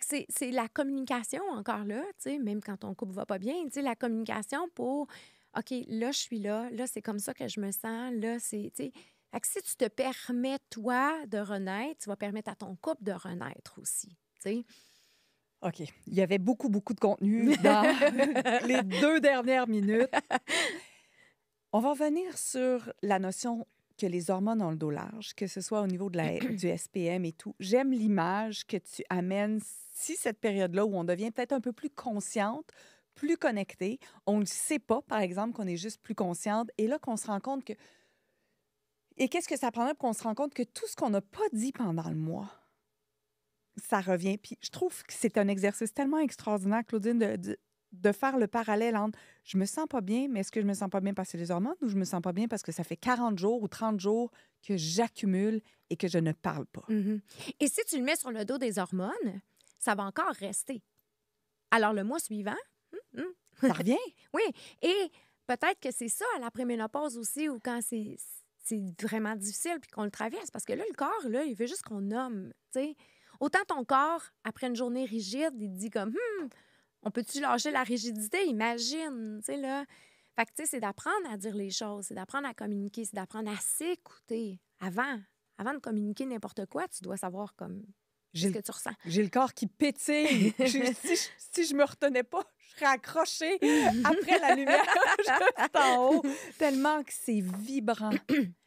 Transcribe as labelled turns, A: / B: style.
A: C'est la communication encore là, même quand ton couple va pas bien, la communication pour OK, là, je suis là, là, c'est comme ça que je me sens, là, c'est. Si tu te permets, toi, de renaître, tu vas permettre à ton couple de renaître aussi. sais.
B: OK. Il y avait beaucoup, beaucoup de contenu dans les deux dernières minutes. On va revenir sur la notion les hormones ont le dos large, que ce soit au niveau de la, du SPM et tout. J'aime l'image que tu amènes si cette période-là où on devient peut-être un peu plus consciente, plus connectée, on ne sait pas, par exemple, qu'on est juste plus consciente et là qu'on se rend compte que. Et qu'est-ce que ça prendrait pour qu'on se rend compte que tout ce qu'on n'a pas dit pendant le mois, ça revient. Puis je trouve que c'est un exercice tellement extraordinaire, Claudine, de de faire le parallèle entre je me sens pas bien, mais est-ce que je me sens pas bien parce que les hormones ou je me sens pas bien parce que ça fait 40 jours ou 30 jours que j'accumule et que je ne parle pas. Mm-hmm.
A: Et si tu le mets sur le dos des hormones, ça va encore rester. Alors le mois suivant, mm-hmm. ça revient. oui, et peut-être que c'est ça à l'après-ménopause aussi ou quand c'est vraiment difficile puis qu'on le traverse parce que là le corps là, il veut juste qu'on nomme, tu Autant ton corps après une journée rigide, il dit comme hmm, on peut-tu lâcher la rigidité? Imagine, tu sais, là. Fait que, tu sais, c'est d'apprendre à dire les choses, c'est d'apprendre à communiquer, c'est d'apprendre à s'écouter. Avant, avant de communiquer n'importe quoi, tu dois savoir comme ce que tu ressens. J'ai le corps qui pétille.
B: si, je, me retenais pas, je serais accrochée après la lumière. je en haut, tellement que c'est vibrant.